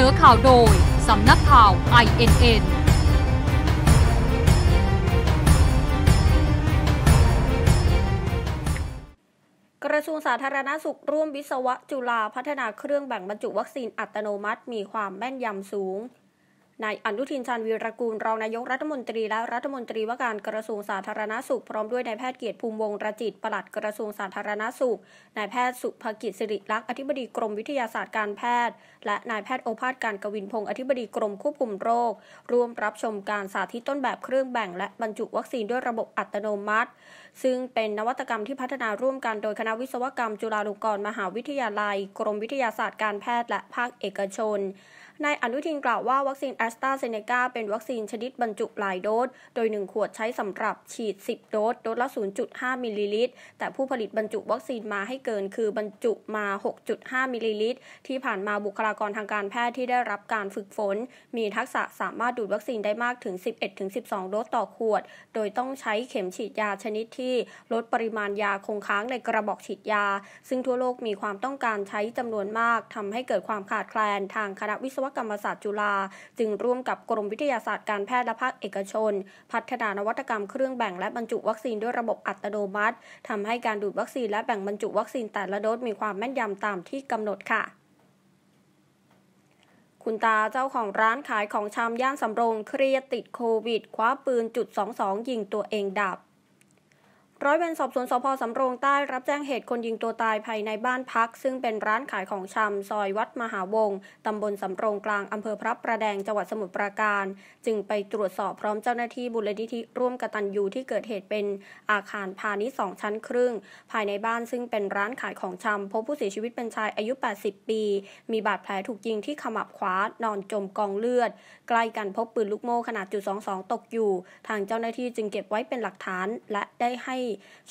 นอข่าวโดย สำนักข่าว INN กระทรวงสาธารณาสุขร่วมวิศวะจุฬาพัฒนาเครื่องแบ่งบรรจุวัคซีนอัตโนมัติมีความแม่นยำสูงนายอนุทินชาญวีรกูลรองนายกรัฐมนตรีและรัฐมนตรีว่าการกระทรวงสาธารณาสุขพร้อมด้วยนายแพทย์เกียรติภูมิวงศ์ระจิตปลัดกระทรวงสาธารณาสุขนายแพทย์สุภกิจสิริลักษณ์อธิบดีกรมวิทยาศาสตร์การแพทย์ และนายแพทย์โอภาสการกวินพงศ์อธิบดีกรมควบคุมโรคร่วมรับชมการสาธิตต้นแบบเครื่องแบ่งและบรรจุวัคซีนด้วยระบบอัตโนมัติ ซึ่งเป็นนวัตกรรมที่พัฒนาร่วมกันโดยคณะวิศวกรรม จุฬาลงกรณ์มหาวิทยาลัย กรมวิทยาศาสตร์การแพทย์และภาคเอกชนนายอนุทินกล่าวว่าวัคซีนแสตราเซเนกาเป็นวัคซีนชนิดบรรจุหลายโดส โดย 1 ขวดใช้สำหรับฉีด 10 โดสโดสละ 0.5มิลลิลิตรแต่ผู้ผลิตบรรจุวัคซีนมาให้เกินคือบรรจุมา 6.5มิลลิลิตร ที่ผ่านมาบุคลากรทางการแพทย์ที่ได้รับการฝึกฝน มีทักษะสามารถดูดวัคซีนได้มากถึง 11-12 โดสต่อขวด โดยต้องใช้เข็มฉีดยาชนิดที่ลดปริมาณยาคงค้างในกระบอกฉีดยา ซึ่งทั่วโลกมีความต้องการใช้จำนวนมากทำให้เกิดความขาดแคลน ทางคณะวิศวกรรมศาสตร์จุฬาจึงร่วมกับกรมวิทยาศาสตร์การแพทย์และภาคเอกชน พัฒนานวัตกรรมเครื่องแบ่งและบรรจุวัคซีนด้วยระบบอัตโนมัติ ทำให้การดูดวัคซีนและแบ่งบรรจุวัคซีนแต่ละโดสมีความแม่นยำตามที่กำหนดค่ะ คุณตาเจ้าของร้านขายของชำย่านสำโรงเครียดติดโควิดคว้าปืนจุด22ยิงตัวเองดับร้อยเวรสอบสวนสพสำโรง ใต้ รับแจ้งเหตุคนยิงตัวตายภาย ในบ้านพัก ซึ่งเป็นร้านขายของชำ ซอยวัดมหาวงศ์ตำบลสำโรงกลางอำเภอพระประแดงจังหวัดสมุทรปราการ จึงไปตรวจสอบพร้อมเจ้าหน้าที่บุรณิธิร่วมกตัญญูที่เกิดเหตุเป็นอาคารพาณิชย์สองชั้นครึ่ง ภายในบ้านซึ่งเป็นร้านขายของชำพบผู้เสียชีวิตเป็นชายอายุ80ปี มีบาดแผลถูกยิงที่ขมับขวานอนจมกองเลือดใกล้กันพบปืนลูกโม่ขนาดจุดสองตกอยู่ ทางเจ้าหน้าที่จึงเก็บไว้เป็นหลักฐานและได้ให้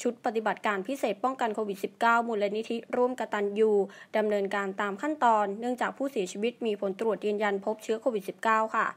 ชุดปฏิบัติการพิเศษป้องกันโควิด -19 มูลนิธิร่วมกตันยูดำเนินการตามขั้นตอน เนื่องจากผู้เสียชีวิตมีผลตรวจยืนยันพบเชื้อโควิด -19 ค่ะ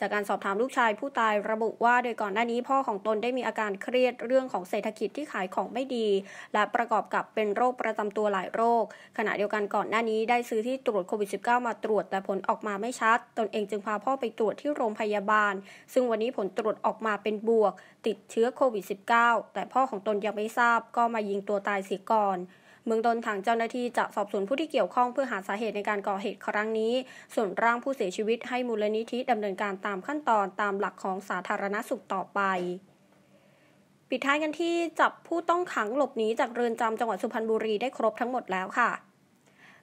จากการสอบถามลูกชายผู้ตายระบุว่า โดยก่อนหน้านี้พ่อของตนได้มีอาการเครียดเรื่องของเศรษฐกิจที่ขายของไม่ดี และประกอบกับเป็นโรคประจำตัวหลายโรค ขณะเดียวกันก่อนหน้านี้ได้ซื้อที่ตรวจโควิด -19 มาตรวจแต่ผลออกมาไม่ชัด ตนเองจึงพาพ่อไปตรวจที่โรงพยาบาล ซึ่งวันนี้ผลตรวจออกมาเป็นบวกติดเชื้อโควิด -19 แต่พ่อของตนยังไม่ทราบก็มายิงตัวตายเสียก่อน เมืองต้นทางเจ้าหน้าที่จะสอบสวนผู้ที่เกี่ยวข้องเพื่อหาสาเหตุในการก่อเหตุครั้งนี้ ส่วนร่างผู้เสียชีวิตให้มูลนิธิดำเนินการตามขั้นตอนตามหลักของสาธารณสุขต่อไป ปิดท้ายกันที่จับผู้ต้องขังหลบหนีจากเรือนจำจังหวัดสุพรรณบุรีได้ครบทั้งหมดแล้วค่ะ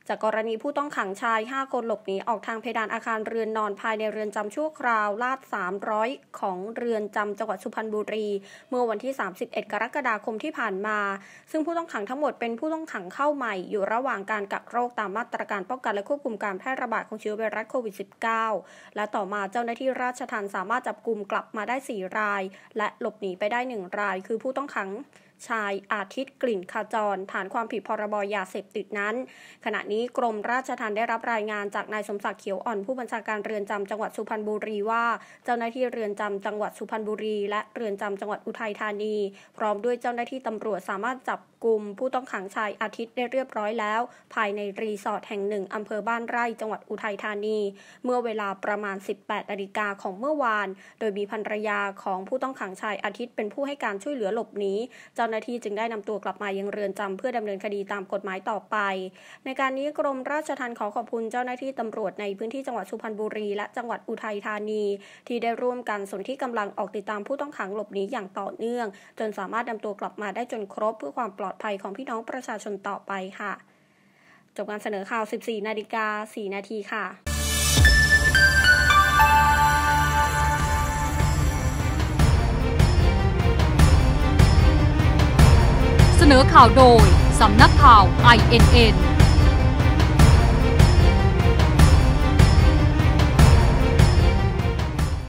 จากกรณีผู้ต้องขังชาย 5 คนหลบหนีออกทางเพดานอาคารเรือนนอนภายในเรือนจำชั่วคราวลาด 300 ของเรือนจำจังหวัดสุพรรณบุรี เมื่อวันที่ 31 กรกฎาคมที่ผ่านมา ซึ่งผู้ต้องขังทั้งหมดเป็นผู้ต้องขังเข้าใหม่ อยู่ระหว่างการกักโรคตามมาตรการป้องกัน และควบคุมการแพร่ระบาดของเชื้อไวรัสโควิด -19 และต่อมาเจ้าหน้าที่ราชทัณฑ์สามารถจับกลุ่มกลับมาได้ 4 ราย และหลบหนีไปได้ 1 ราย คือผู้ต้องขังชายอาทิตย์กลิ่นขจรฐานความผิดพรบยาเสพติดนั้น ขณะนี้กรมราชทัณฑ์ได้รับรายงานจากนายสมศักดิ์เขียวอ่อนผู้บัญชาการเรือนจำจังหวัดสุพรรณบุรีว่า เจ้าหน้าที่เรือนจำจังหวัดสุพรรณบุรี และเรือนจำจังหวัดอุทัยธานี พร้อมด้วยเจ้าหน้าที่ตำรวจสามารถจับกลุ่มผู้ต้องขังชายอาทิตย์ได้เรียบร้อยแล้วภายในรีสอร์ทแห่งหนึ่งอำเภอบ้านไร่ จังหวัดอุทัยธานี เมื่อเวลาประมาณ 18นาฬิกาของเมื่อวาน โดยมีภรรยาของผู้ต้องขังชายอาทิตย์ เป็นผู้ให้การช่วยเหลือหลบหนีเจ้าหน้าที่จึงได้นำตัวกลับมายังเรือนจำเพื่อดำเนินคดีตามกฎหมายต่อไป ในการนี้กรมราชทัณฑ์ขอขอบคุณเจ้าหน้าที่ตำรวจในพื้นที่จังหวัดสุพรรณบุรีและจังหวัดอุทัยธานี ที่ได้ร่วมกันสนที่กำลังออกติดตามผู้ต้องขังหลบหนีอย่างต่อเนื่อง จนสามารถนำตัวกลับมาได้จนครบเพื่อความปลอดดภัยของพี่น้องประชาชนต่อไปค่ะ จบการเสนอข่าว 14 นาฬิกา 4 นาทีค่ะ เสนอข่าวโดย สำนักข่าว INN